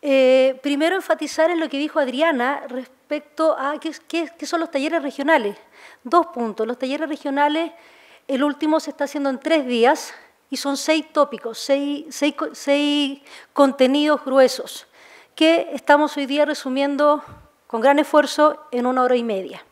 Eh, primero enfatizar en lo que dijo Adriana respecto a qué, son los talleres regionales. Dos puntos. Los talleres regionales, el último se está haciendo en tres días y son seis tópicos, seis, contenidos gruesos que estamos hoy día resumiendo con gran esfuerzo en una hora y media.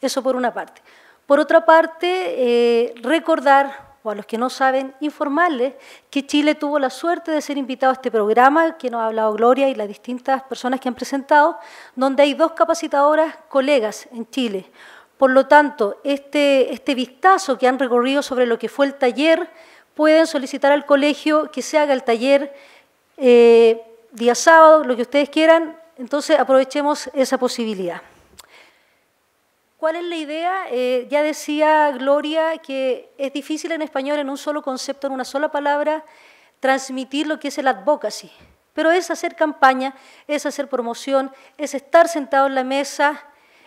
Eso por una parte. Por otra parte, eh, recordar o a los que no saben, informarles que Chile tuvo la suerte de ser invitado a este programa, que nos ha hablado Gloria y las distintas personas que han presentado, donde hay dos capacitadoras colegas en Chile. Por lo tanto, este, este vistazo que han recorrido sobre lo que fue el taller, pueden solicitar al colegio que se haga el taller eh, día sábado, lo que ustedes quieran, entonces aprovechemos esa posibilidad. ¿Cuál es la idea? Eh, ya decía Gloria que es difícil en español, en un solo concepto, en una sola palabra, transmitir lo que es el advocacy. Pero es hacer campaña, es hacer promoción, es estar sentado en la mesa,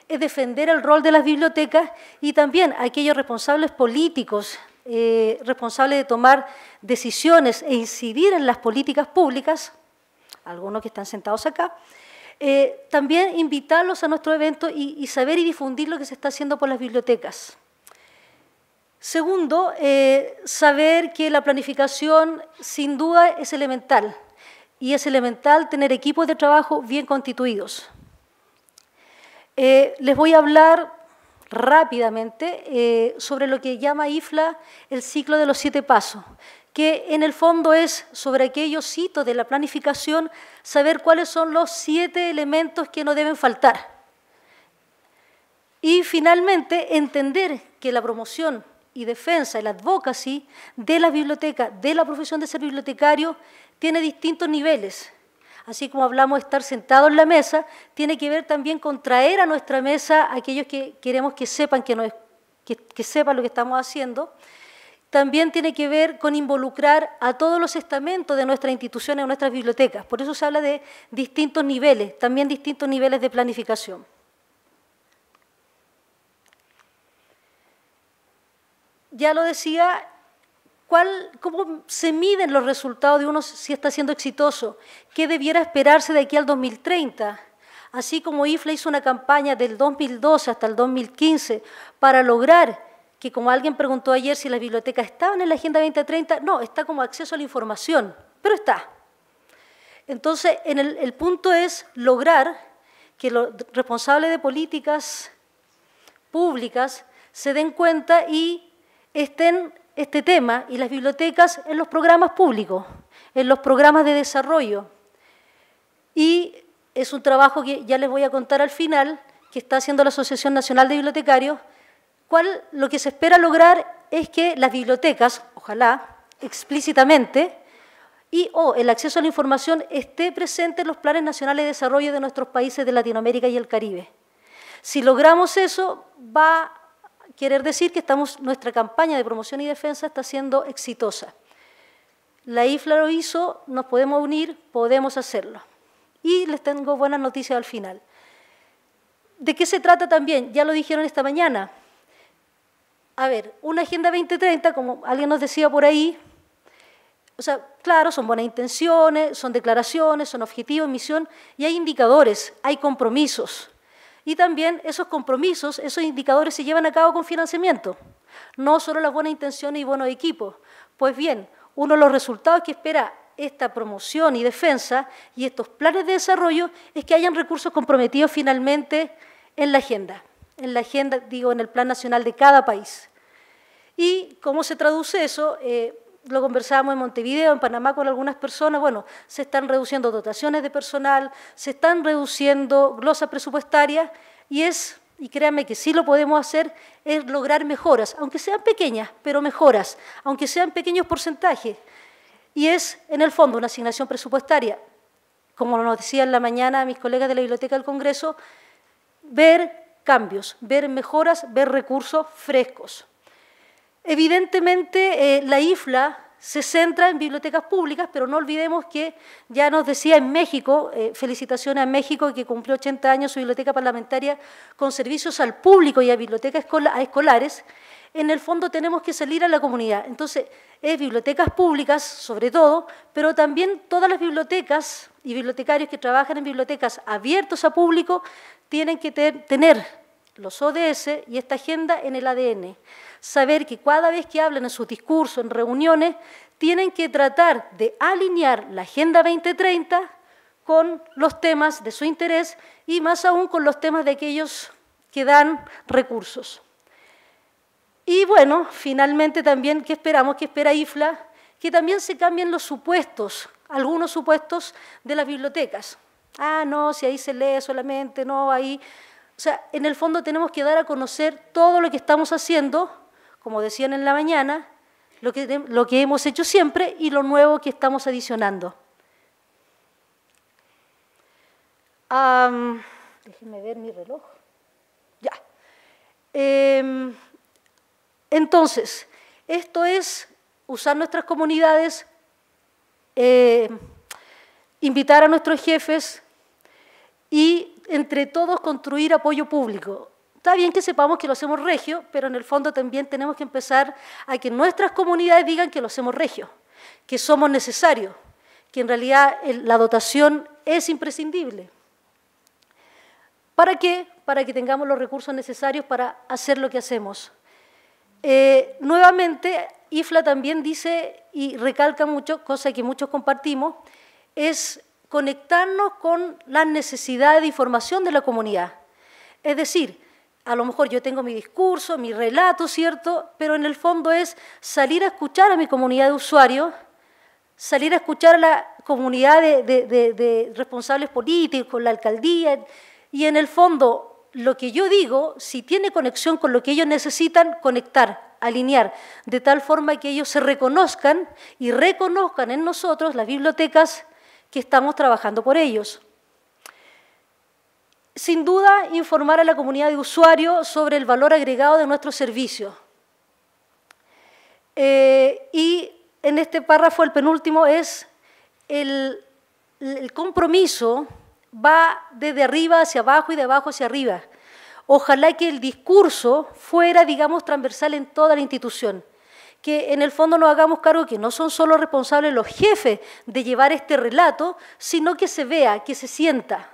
es defender el rol de las bibliotecas y también aquellos responsables políticos, eh, responsables de tomar decisiones e incidir en las políticas públicas, algunos que están sentados acá, eh, también invitarlos a nuestro evento y, saber y difundir lo que se está haciendo por las bibliotecas. Segundo, eh, saber que la planificación sin duda es elemental y es elemental tener equipos de trabajo bien constituidos. Eh, les voy a hablar rápidamente sobre lo que llama IFLA el ciclo de los siete pasos que en el fondo es sobre aquellos hitos de la planificación saber cuáles son los siete elementos que no deben faltar. Y finalmente, entender que la promoción y defensa, el advocacy de la biblioteca, de la profesión de ser bibliotecario, tiene distintos niveles. Así como hablamos de estar sentados en la mesa, tiene que ver también con traer a nuestra mesa a aquellos que queremos que sepan, que, que sepan lo que estamos haciendo también tiene que ver con involucrar a todos los estamentos de nuestras instituciones, de nuestras bibliotecas. Por eso se habla de distintos niveles, también distintos niveles de planificación. Ya lo decía, ¿cómo se miden los resultados de uno si está siendo exitoso? ¿Qué debiera esperarse de aquí al 2030? Así como IFLA e hizo una campaña del 2012 hasta el 2015 para lograr que como alguien preguntó ayer si las bibliotecas estaban en la Agenda 2030, no, está como acceso a la información, pero está. Entonces, el, punto es lograr que los responsables de políticas públicas se den cuenta y estén este tema y las bibliotecas en los programas públicos, en los programas de desarrollo. Y es un trabajo que ya les voy a contar al final, que está haciendo la Asociación Nacional de Bibliotecarios, lo que se espera lograr es que las bibliotecas, ojalá, explícitamente, y o el acceso a la información esté presente en los planes nacionales de desarrollo de nuestros países de Latinoamérica y el Caribe. Si logramos eso, va a querer decir que estamos, nuestra campaña de promoción y defensa está siendo exitosa. La IFLA lo hizo, nos podemos unir, podemos hacerlo. Y les tengo buenas noticias al final. ¿De qué se trata también? Ya lo dijeron esta mañana a ver, una Agenda 2030, como alguien nos decía por ahí, o sea, claro, son buenas intenciones, son declaraciones, son objetivos, misión, y hay indicadores, hay compromisos. Y también esos compromisos, esos indicadores se llevan a cabo con financiamiento, no solo las buenas intenciones y buenos equipos. Pues bien, uno de los resultados que espera esta promoción y defensa y estos planes de desarrollo es que hayan recursos comprometidos finalmente en la agenda en la agenda, digo, en el plan nacional de cada país. ¿Y cómo se traduce eso? Eh, lo conversábamos en Montevideo, en Panamá con algunas personas, bueno, se están reduciendo dotaciones de personal, se están reduciendo glosas presupuestarias y es, y créanme que sí lo podemos hacer, es lograr mejoras, aunque sean pequeñas, pero mejoras, aunque sean pequeños porcentajes. Y es, en el fondo, una asignación presupuestaria. Como nos decía en la mañana mis colegas de la Biblioteca del Congreso, ver cambios, ver mejoras, ver recursos frescos. Evidentemente, eh, la IFLA se centra en bibliotecas públicas, pero no olvidemos que ya nos decía en México, eh, felicitaciones a México que cumplió 80 años su biblioteca parlamentaria con servicios al público y a bibliotecas escolares, en el fondo tenemos que salir a la comunidad. Entonces, es bibliotecas públicas, sobre todo, pero también todas las bibliotecas y bibliotecarios que trabajan en bibliotecas abiertos a público tienen que tener los ODS y esta agenda en el ADN. Saber que cada vez que hablan en sus discursos, en reuniones, tienen que tratar de alinear la Agenda 2030 con los temas de su interés y más aún con los temas de aquellos que dan recursos. Y bueno, finalmente también, ¿qué esperamos? ¿Qué espera IFLA? Que también se cambien los supuestos, algunos supuestos de las bibliotecas. Ah, no, si ahí se lee solamente, no, ahí... O sea, en el fondo tenemos que dar a conocer todo lo que estamos haciendo, como decían en la mañana, lo que, hemos hecho siempre y lo nuevo que estamos adicionando. déjenme ver mi reloj. Ya. Em, entonces, esto es usar nuestras comunidades, eh, invitar a nuestros jefes y entre todos construir apoyo público. Está bien que sepamos que lo hacemos regio, pero en el fondo también tenemos que empezar a que nuestras comunidades digan que lo hacemos regio, que somos necesarios, que en realidad la dotación es imprescindible. ¿Para qué? Para que tengamos los recursos necesarios para hacer lo que hacemos. Eh, nuevamente, IFLA también dice y recalca mucho, cosa que muchos compartimos, es conectarnos con las necesidades de información de la comunidad. Es decir, a lo mejor yo tengo mi discurso, mi relato, ¿cierto? Pero en el fondo es salir a escuchar a mi comunidad de usuarios, salir a escuchar a la comunidad de responsables políticos, la alcaldía, y en el fondo lo que yo digo, si tiene conexión con lo que ellos necesitan, conectar, alinear, de tal forma que ellos se reconozcan y reconozcan en nosotros, las bibliotecas, que estamos trabajando por ellos. Sin duda, informar a la comunidad de usuarios sobre el valor agregado de nuestro servicio. Eh, y en este párrafo, el penúltimo, es el compromiso va desde arriba hacia abajo y de abajo hacia arriba. Ojalá que el discurso fuera, digamos, transversal en toda la institución. Que en el fondo nos hagamos cargo que no son solo responsables los jefes de llevar este relato, sino que se vea, que se sienta.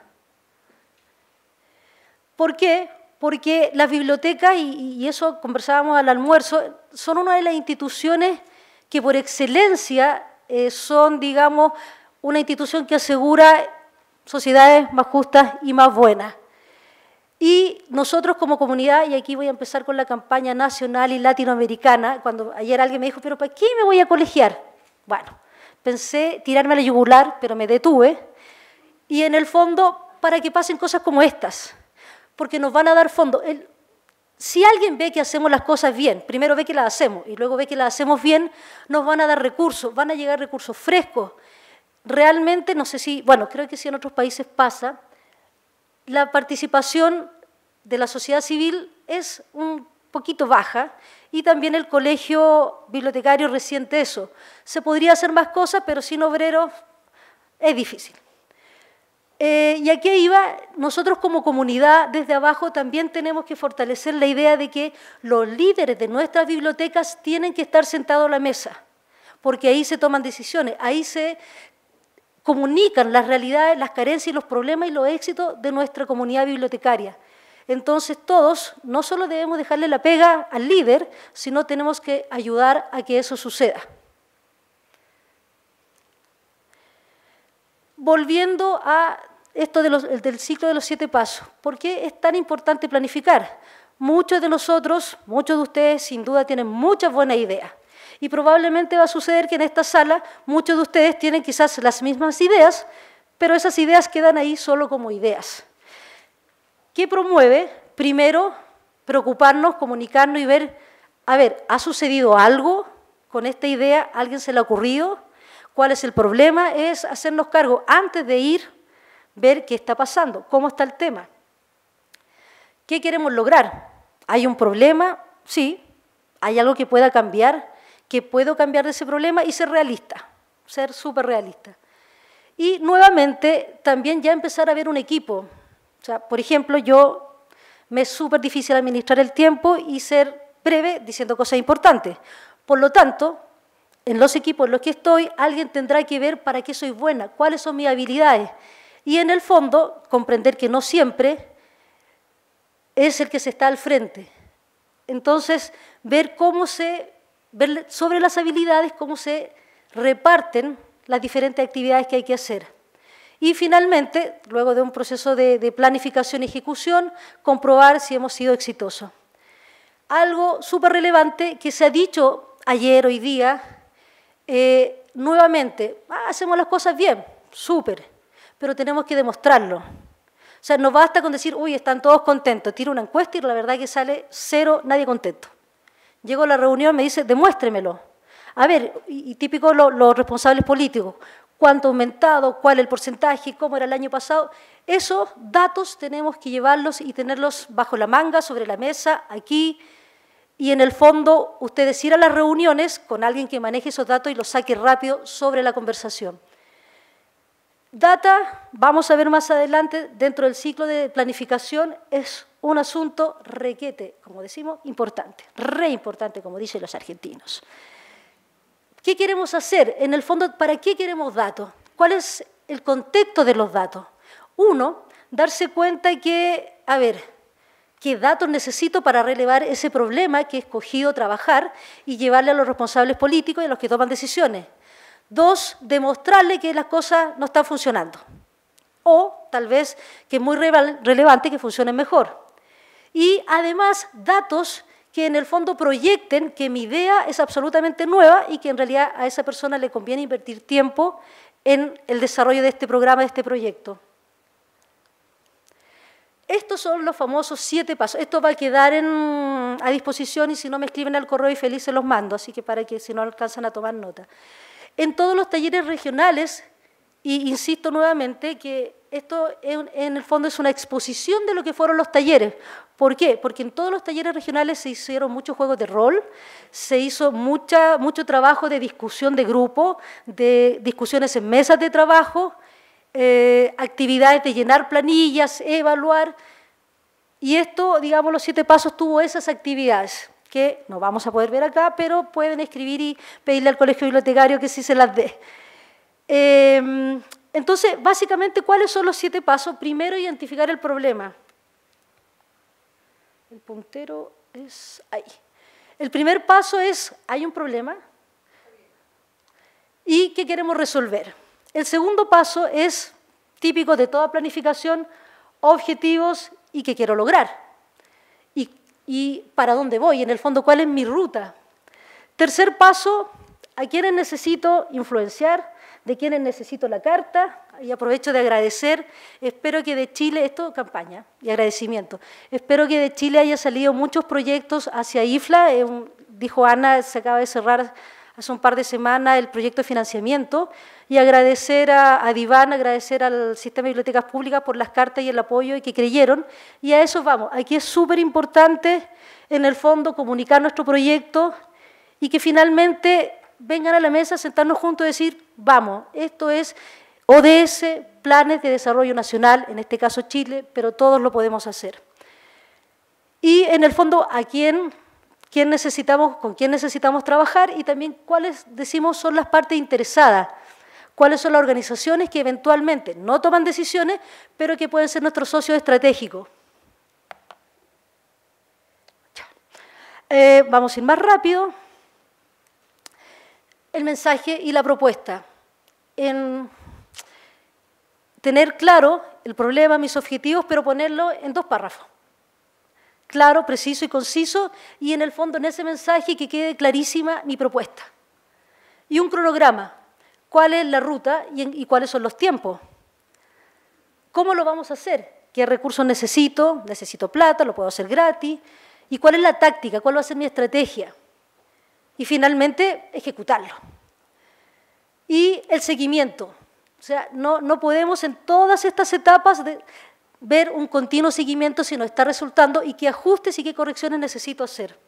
¿Por qué? Porque las bibliotecas, y, eso conversábamos al almuerzo, son una de las instituciones que por excelencia eh, son, digamos, una institución que asegura sociedades más justas y más buenas. Y nosotros como comunidad, y aquí voy a empezar con la campaña nacional y latinoamericana, cuando ayer alguien me dijo, pero ¿para qué me voy a colegiar? Bueno, pensé tirarme a la yugular, pero me detuve. Y en el fondo, para que pasen cosas como estas, porque nos van a dar fondo. si alguien ve que hacemos las cosas bien, primero ve que las hacemos y luego ve que las hacemos bien, nos van a dar recursos, van a llegar recursos frescos, realmente, no sé si, bueno, creo que si en otros países pasa, la participación de la sociedad civil es un poquito baja y también el colegio bibliotecario reciente eso. Se podría hacer más cosas, pero sin obreros es difícil. Eh, y aquí iba, nosotros como comunidad desde abajo también tenemos que fortalecer la idea de que los líderes de nuestras bibliotecas tienen que estar sentados a la mesa, porque ahí se toman decisiones, ahí se comunican las realidades, las carencias los problemas y los éxitos de nuestra comunidad bibliotecaria. Entonces todos no solo debemos dejarle la pega al líder, sino tenemos que ayudar a que eso suceda. Volviendo a esto del ciclo de los siete pasos, ¿por qué es tan importante planificar? Muchos de nosotros, muchos de ustedes sin duda tienen muchas buenas ideas, y probablemente va a suceder que en esta sala muchos de ustedes tienen quizás las mismas ideas, pero esas ideas quedan ahí solo como ideas. ¿Qué promueve? Primero, preocuparnos, comunicarnos y ver, a ver, ¿ha sucedido algo con esta idea? ¿Alguien se le ha ocurrido? ¿Cuál es el problema? Es hacernos cargo antes de ir, ver qué está pasando, cómo está el tema. ¿Qué queremos lograr? ¿Hay un problema? Sí. ¿Hay algo que pueda cambiar? que puedo cambiar de ese problema y ser realista, ser súper realista. Y nuevamente también ya empezar a ver un equipo. O sea, por ejemplo, yo me es súper difícil administrar el tiempo y ser breve diciendo cosas importantes. Por lo tanto, en los equipos en los que estoy, alguien tendrá que ver para qué soy buena, cuáles son mis habilidades. Y en el fondo, comprender que no siempre es el que se está al frente. Entonces, ver cómo se ver sobre las habilidades cómo se reparten las diferentes actividades que hay que hacer. Y finalmente, luego de un proceso de, planificación y ejecución, comprobar si hemos sido exitosos. Algo súper relevante que se ha dicho ayer, hoy día, eh, nuevamente, ah, hacemos las cosas bien, súper, pero tenemos que demostrarlo. O sea, no basta con decir, uy, están todos contentos, tiro una encuesta y la verdad es que sale cero, nadie contento. Llego a la reunión, me dice, demuéstremelo. A ver, y típico los responsables políticos, cuánto ha aumentado, cuál el porcentaje, cómo era el año pasado. Esos datos tenemos que llevarlos y tenerlos bajo la manga, sobre la mesa, aquí. Y en el fondo, ustedes ir a las reuniones con alguien que maneje esos datos y los saque rápido sobre la conversación. Data, vamos a ver más adelante, dentro del ciclo de planificación, es un asunto requete, como decimos, importante, re importante, como dicen los argentinos. ¿Qué queremos hacer? En el fondo, ¿para qué queremos datos? ¿Cuál es el contexto de los datos? Uno, darse cuenta que, a ver, qué datos necesito para relevar ese problema que he escogido trabajar y llevarle a los responsables políticos y a los que toman decisiones. Dos, demostrarle que las cosas no están funcionando. O tal vez que es muy relevante que funcionen mejor y además datos que en el fondo proyecten que mi idea es absolutamente nueva y que en realidad a esa persona le conviene invertir tiempo en el desarrollo de este programa, de este proyecto. Estos son los famosos siete pasos. Esto va a quedar a disposición y si no me escriben al correo y feliz se los mando, así que para que si no alcanzan a tomar nota. En todos los talleres regionales, y insisto nuevamente que esto en el fondo es una exposición de lo que fueron los talleres. ¿Por qué? Porque en todos los talleres regionales se hicieron muchos juegos de rol, se hizo mucha, mucho trabajo de discusión de grupo, de discusiones en mesas de trabajo, eh, actividades de llenar planillas, evaluar. Y esto, digamos, los siete pasos tuvo esas actividades que no vamos a poder ver acá, pero pueden escribir y pedirle al colegio bibliotecario que sí se las dé. Em, entonces, básicamente, ¿cuáles son los siete pasos? Primero, identificar el problema. El puntero es ahí. El primer paso es, hay un problema y qué queremos resolver. El segundo paso es, típico de toda planificación, objetivos y qué quiero lograr. Y, para dónde voy, en el fondo, cuál es mi ruta. Tercer paso, a quiénes necesito influenciar, de quienes necesito la carta y aprovecho de agradecer, espero que de Chile, esto campaña y agradecimiento, espero que de Chile haya salido muchos proyectos hacia IFLA, eh, dijo Ana, se acaba de cerrar hace un par de semanas el proyecto de financiamiento y agradecer a, Diván, agradecer al Sistema de Bibliotecas Públicas por las cartas y el apoyo y que creyeron. Y a eso vamos. Aquí es súper importante, en el fondo, comunicar nuestro proyecto y que finalmente vengan a la mesa, sentarnos juntos y decir, vamos, esto es ODS, planes de desarrollo nacional, en este caso Chile, pero todos lo podemos hacer. Y en el fondo, ¿a quién, quién necesitamos, con quién necesitamos trabajar y también cuáles, decimos, son las partes interesadas? ¿Cuáles son las organizaciones que eventualmente no toman decisiones, pero que pueden ser nuestros socios estratégicos? Eh, vamos a ir más rápido el mensaje y la propuesta. En tener claro el problema, mis objetivos, pero ponerlo en dos párrafos. Claro, preciso y conciso, y en el fondo en ese mensaje que quede clarísima mi propuesta. Y un cronograma, cuál es la ruta y, y cuáles son los tiempos. ¿Cómo lo vamos a hacer? ¿Qué recursos necesito? ¿Necesito plata? ¿Lo puedo hacer gratis? ¿Y cuál es la táctica? ¿Cuál va a ser mi estrategia? y finalmente ejecutarlo. Y el seguimiento. O sea, no, no podemos en todas estas etapas de, ver un continuo seguimiento si no está resultando y qué ajustes y qué correcciones necesito hacer.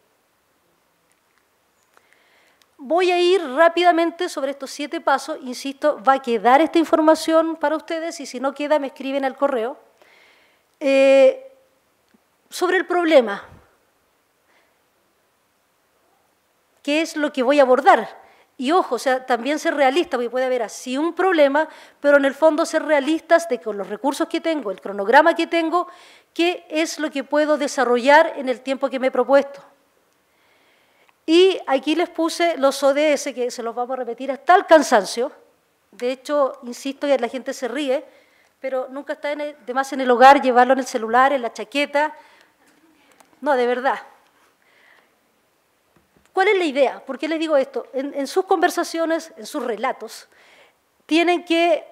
Voy a ir rápidamente sobre estos siete pasos. Insisto, va a quedar esta información para ustedes y si no queda me escriben al correo. Eh, sobre el problema, qué es lo que voy a abordar. Y ojo, o sea, también ser realista, porque puede haber así un problema, pero en el fondo ser realistas de con los recursos que tengo, el cronograma que tengo, qué es lo que puedo desarrollar en el tiempo que me he propuesto. Y aquí les puse los ODS, que se los vamos a repetir hasta el cansancio. De hecho, insisto que la gente se ríe, pero nunca está de más en el hogar llevarlo en el celular, en la chaqueta. No, de verdad. ¿Cuál es la idea? ¿Por qué les digo esto? En, sus conversaciones, en sus relatos, tienen que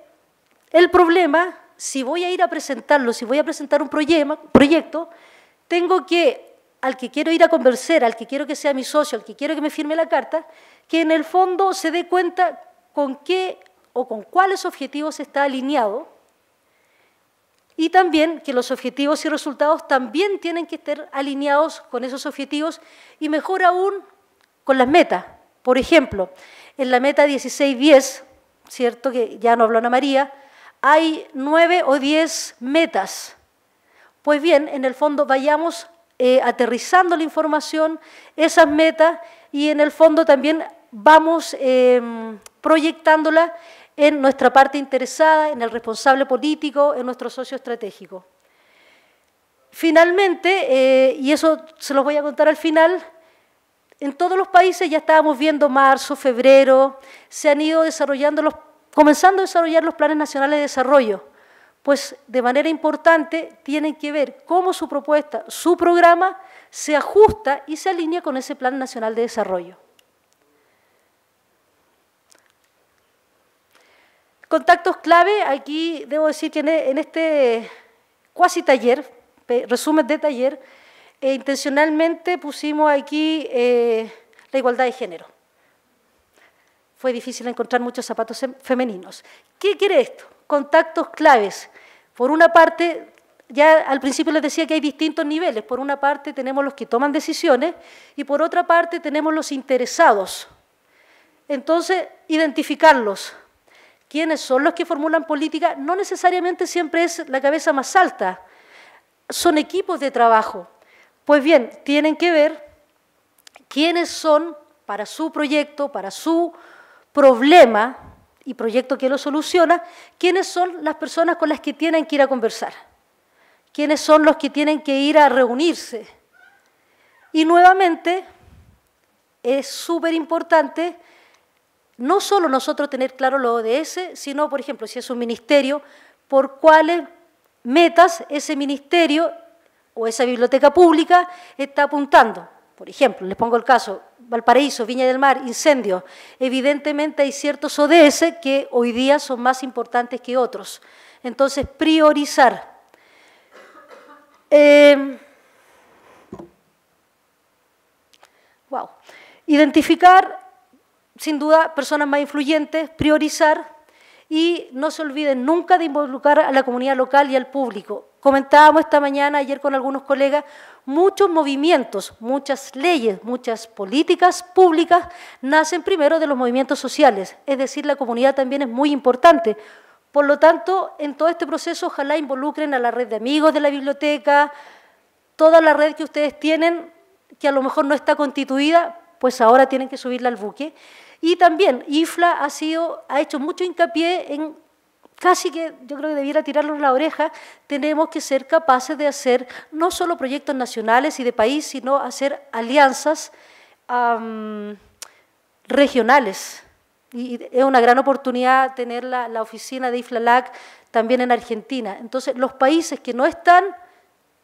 el problema, si voy a ir a presentarlo, si voy a presentar un proyecto, tengo que al que quiero ir a convencer, al que quiero que sea mi socio, al que quiero que me firme la carta, que en el fondo se dé cuenta con qué o con cuáles objetivos está alineado y también que los objetivos y resultados también tienen que estar alineados con esos objetivos y mejor aún con las metas. Por ejemplo, en la meta 1610, ¿cierto? Que ya no habló Ana María, hay nueve o diez metas. Pues bien, en el fondo vayamos eh, aterrizando la información, esas metas, y en el fondo también vamos proyectándolas em, proyectándola en nuestra parte interesada, en el responsable político, en nuestro socio estratégico. Finalmente, eh, y eso se los voy a contar al final, en todos los países ya estábamos viendo marzo, febrero, se han ido desarrollando los, comenzando a desarrollar los planes nacionales de desarrollo, pues de manera importante tienen que ver cómo su propuesta, su programa se ajusta y se alinea con ese plan nacional de desarrollo. Contactos clave, aquí debo decir que en este cuasi taller, resumen de taller, e intencionalmente pusimos aquí eh, la igualdad de género. Fue difícil encontrar muchos zapatos femeninos. ¿Qué quiere esto? Contactos claves. Por una parte, ya al principio les decía que hay distintos niveles. Por una parte tenemos los que toman decisiones y por otra parte tenemos los interesados. Entonces, identificarlos. Quienes son los que formulan política? No necesariamente siempre es la cabeza más alta. Son equipos de trabajo pues bien, tienen que ver quiénes son para su proyecto, para su problema y proyecto que lo soluciona, quiénes son las personas con las que tienen que ir a conversar, quiénes son los que tienen que ir a reunirse. Y nuevamente, es súper importante no solo nosotros tener claro lo de ese, sino, por ejemplo, si es un ministerio, por cuáles metas ese ministerio o esa biblioteca pública está apuntando. Por ejemplo, les pongo el caso, Valparaíso, Viña del Mar, incendios. Evidentemente hay ciertos ODS que hoy día son más importantes que otros. Entonces, priorizar. Eh, wow. Identificar, sin duda, personas más influyentes, priorizar y no se olviden nunca de involucrar a la comunidad local y al público. Comentábamos esta mañana, ayer con algunos colegas, muchos movimientos, muchas leyes, muchas políticas públicas nacen primero de los movimientos sociales, es decir, la comunidad también es muy importante. Por lo tanto, en todo este proceso ojalá involucren a la red de amigos de la biblioteca, toda la red que ustedes tienen, que a lo mejor no está constituida, pues ahora tienen que subirla al buque. Y también IFLA ha, ha hecho mucho hincapié en casi que yo creo que debiera tirarnos la oreja, tenemos que ser capaces de hacer no solo proyectos nacionales y de país, sino hacer alianzas regionales. Y es una gran oportunidad tener la, oficina de IFLALAC también en Argentina. Entonces, los países que no están,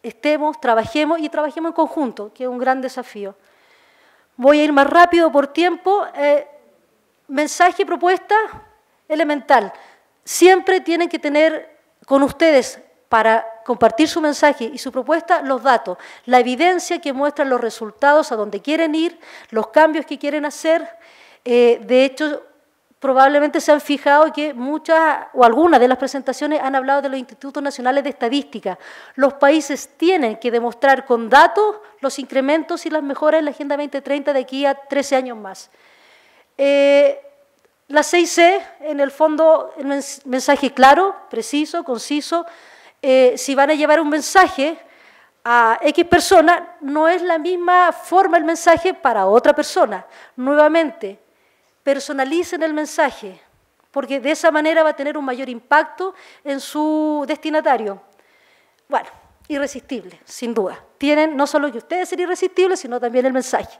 estemos, trabajemos y trabajemos en conjunto, que es un gran desafío. Voy a ir más rápido por tiempo. Eh, mensaje y propuesta, elemental siempre tienen que tener con ustedes para compartir su mensaje y su propuesta los datos, la evidencia que muestra los resultados a donde quieren ir, los cambios que quieren hacer. Eh, de hecho, probablemente se han fijado que muchas o algunas de las presentaciones han hablado de los institutos nacionales de estadística. Los países tienen que demostrar con datos los incrementos y las mejoras en la Agenda 2030 de aquí a 13 años más. Eh, la 6C, e, en el fondo, el mensaje claro, preciso, conciso. Eh, si van a llevar un mensaje a X persona, no es la misma forma el mensaje para otra persona. Nuevamente, personalicen el mensaje, porque de esa manera va a tener un mayor impacto en su destinatario. Bueno, irresistible, sin duda. Tienen no solo ustedes ser irresistibles, sino también el mensaje.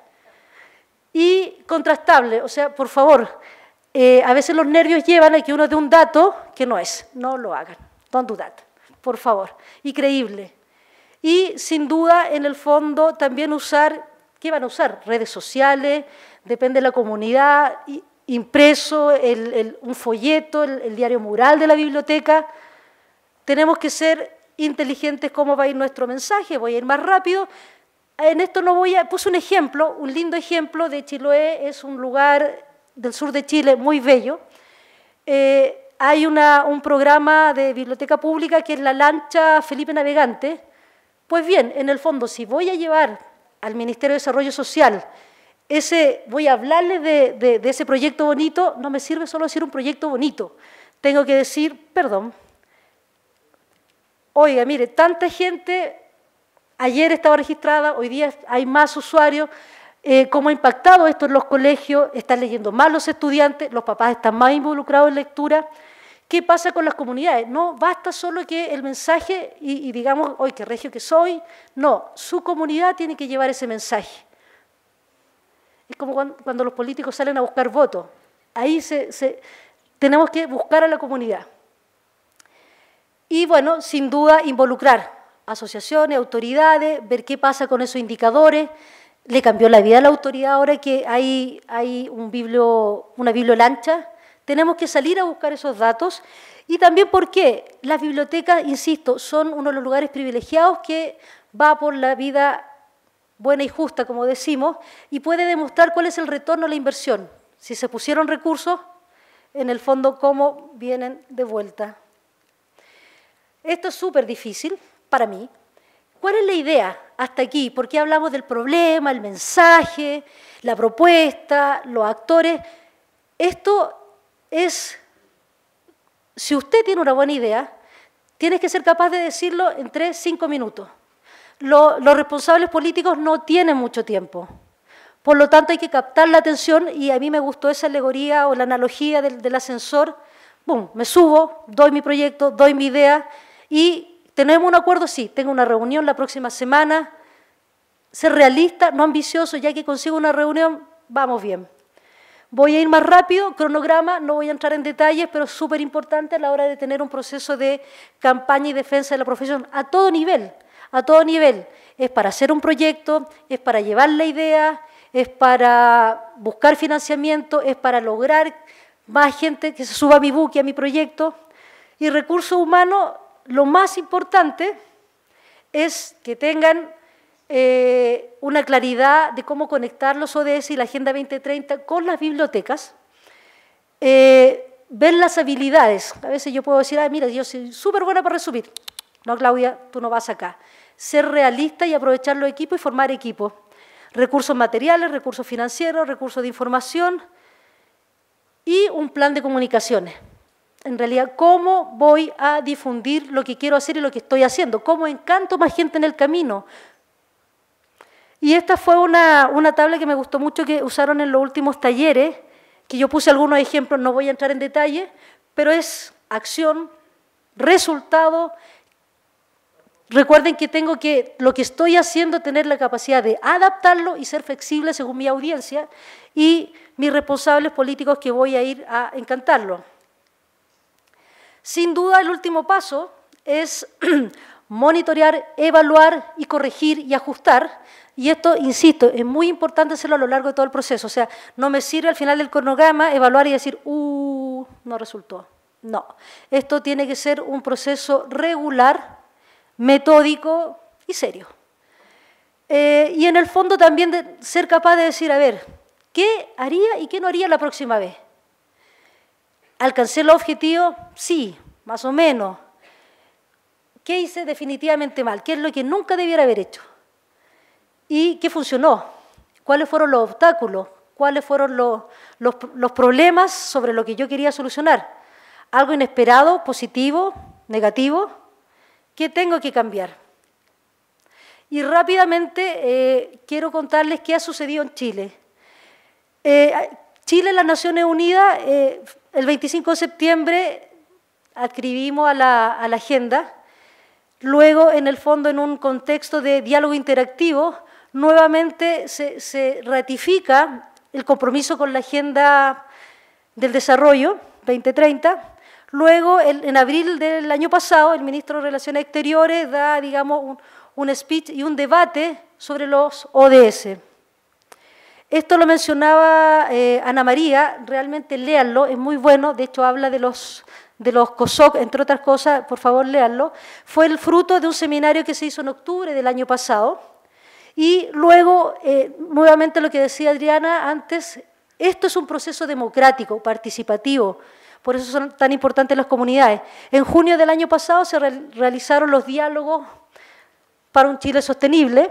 Y contrastable, o sea, por favor, eh, a veces los nervios llevan a que uno dé un dato que no es. No lo hagan. Don't do por favor. Y creíble. Y sin duda, en el fondo, también usar, ¿qué van a usar? Redes sociales, depende de la comunidad, impreso, un folleto, el, el diario mural de la biblioteca. Tenemos que ser inteligentes cómo va a ir nuestro mensaje, voy a ir más rápido, en esto no voy a, puse un ejemplo, un lindo ejemplo de Chiloé, es un lugar del sur de Chile, muy bello. Eh, hay un programa de biblioteca pública que es la lancha Felipe Navegante. Pues bien, en el fondo, si voy a llevar al Ministerio de Desarrollo Social ese, voy a hablarle de ese proyecto bonito, no me sirve solo decir un proyecto bonito. Tengo que decir, perdón, oiga, mire, tanta gente ayer estaba registrada, hoy día hay más usuarios, eh, cómo ha impactado esto en los colegios, están leyendo más los estudiantes, los papás están más involucrados en lectura. ¿Qué pasa con las comunidades? No basta solo que el mensaje y, digamos, hoy qué regio que soy. No, su comunidad tiene que llevar ese mensaje. Es como cuando, los políticos salen a buscar votos. Ahí tenemos que buscar a la comunidad. Y bueno, sin duda, involucrar asociaciones, autoridades, ver qué pasa con esos indicadores le cambió la vida a la autoridad ahora que hay, hay un biblio, una bibliolancha. Tenemos que salir a buscar esos datos y también porque las bibliotecas, insisto, son uno de los lugares privilegiados que va por la vida buena y justa, como decimos, y puede demostrar cuál es el retorno a la inversión. Si se pusieron recursos, en el fondo, cómo vienen de vuelta. Esto es súper difícil para mí, ¿Cuál es la idea hasta aquí? ¿Por qué hablamos del problema, el mensaje, la propuesta, los actores? Esto es, si usted tiene una buena idea, tienes que ser capaz de decirlo en tres, cinco minutos. los responsables políticos no tienen mucho tiempo. Por lo tanto, hay que captar la atención y a mí me gustó esa alegoría o la analogía del, ascensor. Boom, me subo, doy mi proyecto, doy mi idea y ¿Tenemos un acuerdo? Sí, tengo una reunión la próxima semana. Ser realista, no ambicioso, ya que consigo una reunión, vamos bien. Voy a ir más rápido, cronograma, no voy a entrar en detalles, pero súper importante a la hora de tener un proceso de campaña y defensa de la profesión, a todo nivel, a todo nivel. Es para hacer un proyecto, es para llevar la idea, es para buscar financiamiento, es para lograr más gente que se suba a mi buque, a mi proyecto. Y recursos humanos, lo más importante es que tengan eh, una claridad de cómo conectar los ODS y la Agenda 2030 con las bibliotecas. Eh, ver las habilidades. A veces yo puedo decir, ah, mira, yo soy súper buena para resumir. No, Claudia, tú no vas acá. Ser realista y aprovechar los equipos y formar equipos. Recursos materiales, recursos financieros, recursos de información y un plan de comunicaciones en realidad cómo voy a difundir lo que quiero hacer y lo que estoy haciendo, cómo encanto más gente en el camino. Y esta fue una, tabla que me gustó mucho que usaron en los últimos talleres, que yo puse algunos ejemplos, no voy a entrar en detalle, pero es acción, resultado. Recuerden que tengo que, lo que estoy haciendo, tener la capacidad de adaptarlo y ser flexible según mi audiencia y mis responsables políticos que voy a ir a encantarlo. Sin duda, el último paso es monitorear, evaluar y corregir y ajustar. Y esto, insisto, es muy importante hacerlo a lo largo de todo el proceso. O sea, no me sirve al final del cronograma evaluar y decir, uh, no resultó. No, esto tiene que ser un proceso regular, metódico y serio. Eh, y en el fondo también de ser capaz de decir, a ver, ¿qué haría y qué no haría la próxima vez? ¿Alcancé el objetivo? Sí, más o menos. ¿Qué hice definitivamente mal? ¿Qué es lo que nunca debiera haber hecho? ¿Y qué funcionó? ¿Cuáles fueron los obstáculos? ¿Cuáles fueron los, problemas sobre lo que yo quería solucionar? ¿Algo inesperado, positivo, negativo? ¿Qué tengo que cambiar? Y rápidamente eh, quiero contarles qué ha sucedido en Chile. Eh, Chile, las Naciones Unidas, eh, el 25 de septiembre adscribimos a la, agenda, luego en el fondo en un contexto de diálogo interactivo, nuevamente se, ratifica el compromiso con la agenda del desarrollo 2030. Luego, en abril del año pasado, el ministro de Relaciones Exteriores da, digamos, un speech y un debate sobre los ODS. Esto lo mencionaba eh, Ana María, realmente léanlo, es muy bueno, de hecho habla de los de los COSOC, entre otras cosas, por favor léanlo, fue el fruto de un seminario que se hizo en octubre del año pasado. Y luego, eh, nuevamente lo que decía Adriana antes, esto es un proceso democrático, participativo, por eso son tan importantes las comunidades. En junio del año pasado se realizaron los diálogos para un Chile sostenible,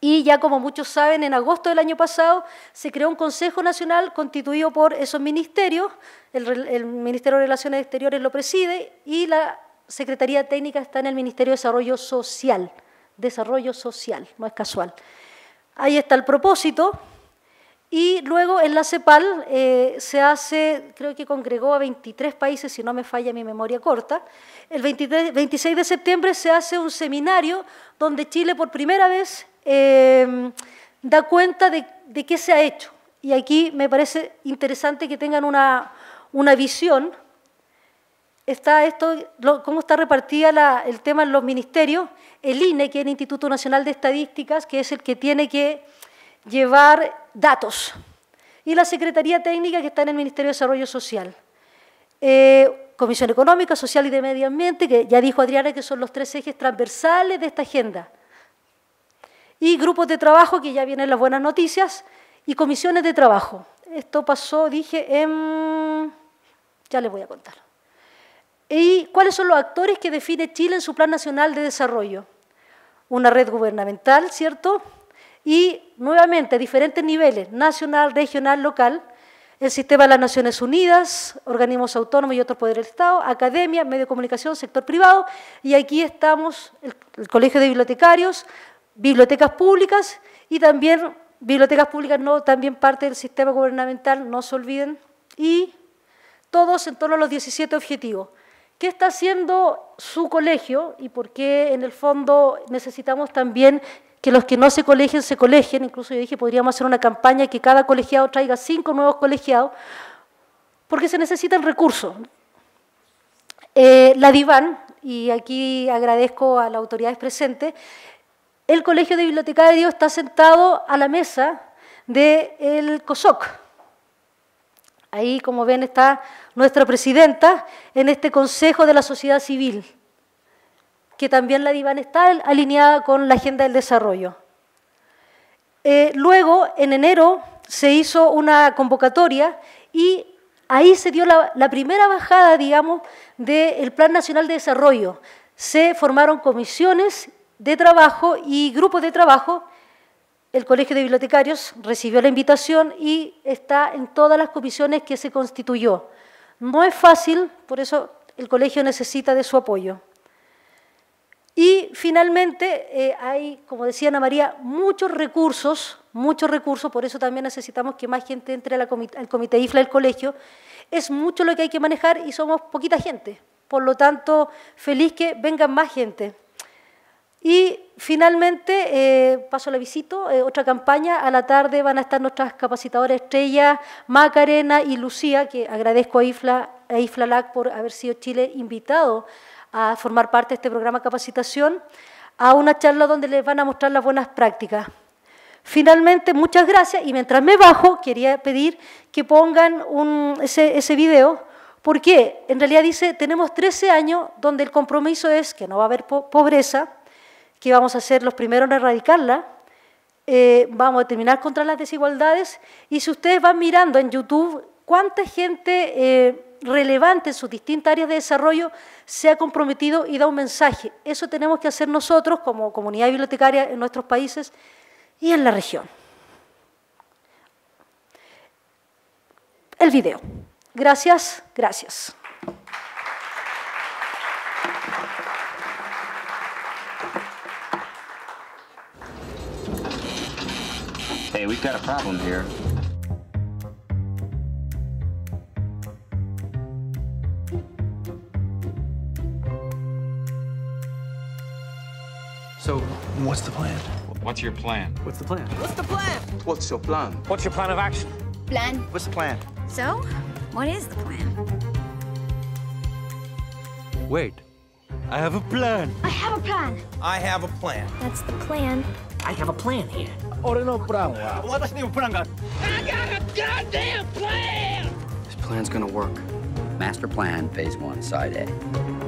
y ya como muchos saben, en agosto del año pasado se creó un Consejo Nacional constituido por esos ministerios, el, Ministerio de Relaciones Exteriores lo preside y la Secretaría Técnica está en el Ministerio de Desarrollo Social, desarrollo social, no es casual. Ahí está el propósito, y luego en la CEPAL eh, se hace, creo que congregó a 23 países, si no me falla mi memoria corta. El 23, 26 de septiembre se hace un seminario donde Chile por primera vez em, da cuenta de, qué se ha hecho. Y aquí me parece interesante que tengan una, una visión. Está esto, cómo está repartida el tema en los ministerios. El INE, que es el Instituto Nacional de Estadísticas, que es el que tiene que llevar datos. Y la Secretaría Técnica que está en el Ministerio de Desarrollo Social. Eh, Comisión Económica, Social y de Medio Ambiente, que ya dijo Adriana que son los tres ejes transversales de esta agenda. Y grupos de trabajo, que ya vienen las buenas noticias, y comisiones de trabajo. Esto pasó, dije, en... ya les voy a contar. ¿Y cuáles son los actores que define Chile en su Plan Nacional de Desarrollo? Una red gubernamental, ¿cierto? y nuevamente diferentes niveles, nacional, regional, local, el sistema de las Naciones Unidas, organismos autónomos y otros poderes del Estado, academia, medio de comunicación, sector privado, y aquí estamos el, Colegio de Bibliotecarios, bibliotecas públicas y también bibliotecas públicas, no, también parte del sistema gubernamental, no se olviden, y todos en torno a los 17 objetivos. ¿Qué está haciendo su colegio y por qué en el fondo necesitamos también que los que no se colegien se colegien, incluso yo dije, podríamos hacer una campaña que cada colegiado traiga cinco nuevos colegiados, porque se necesitan recursos. Eh, la diván y aquí agradezco a las autoridades presentes, el Colegio de Biblioteca de Dios está sentado a la mesa del COSOC. Ahí, como ven, está nuestra presidenta en este Consejo de la Sociedad Civil que también la DIVAN está alineada con la Agenda del Desarrollo. Eh, luego, en enero, se hizo una convocatoria y ahí se dio la, primera bajada, digamos, del Plan Nacional de Desarrollo. Se formaron comisiones de trabajo y grupos de trabajo. El Colegio de Bibliotecarios recibió la invitación y está en todas las comisiones que se constituyó. No es fácil, por eso el colegio necesita de su apoyo. Y finalmente eh, hay, como decía Ana María, muchos recursos, muchos recursos, por eso también necesitamos que más gente entre al comité IFLA del colegio. Es mucho lo que hay que manejar y somos poquita gente. Por lo tanto, feliz que vengan más gente. Y finalmente, eh, paso la visita eh, otra campaña. A la tarde van a estar nuestras capacitadoras estrella, Macarena y Lucía, que agradezco a IFLA, a lac por haber sido Chile invitado a formar parte de este programa capacitación, a una charla donde les van a mostrar las buenas prácticas. Finalmente, muchas gracias y mientras me bajo, quería pedir que pongan ese, ese video, porque en realidad dice, tenemos 13 años donde el compromiso es que no va a haber pobreza, que vamos a ser los primeros en erradicarla, eh, vamos a terminar contra las desigualdades y si ustedes van mirando en YouTube cuánta gente... Eh, relevante en sus distintas áreas de desarrollo se ha comprometido y da un mensaje. Eso tenemos que hacer nosotros como comunidad bibliotecaria en nuestros países y en la región. El video. Gracias, gracias. Hey, What's the plan? What's your plan? What's the plan? What's the plan? What's your plan? What's your plan of action? Plan. What's the plan? So, what is the plan? Wait. I have a plan. I have a plan. I have a plan. That's the plan. I have a plan here. Or no plan What is your plan ga. I got a goddamn plan! This plan's gonna work. Master plan, phase one, side A.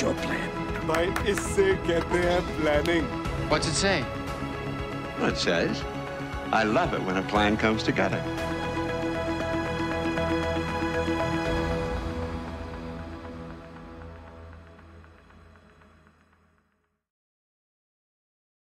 your plan. भाई इससे कहते हैं planning. What's it say? Well, it says, I love it when a plan comes together.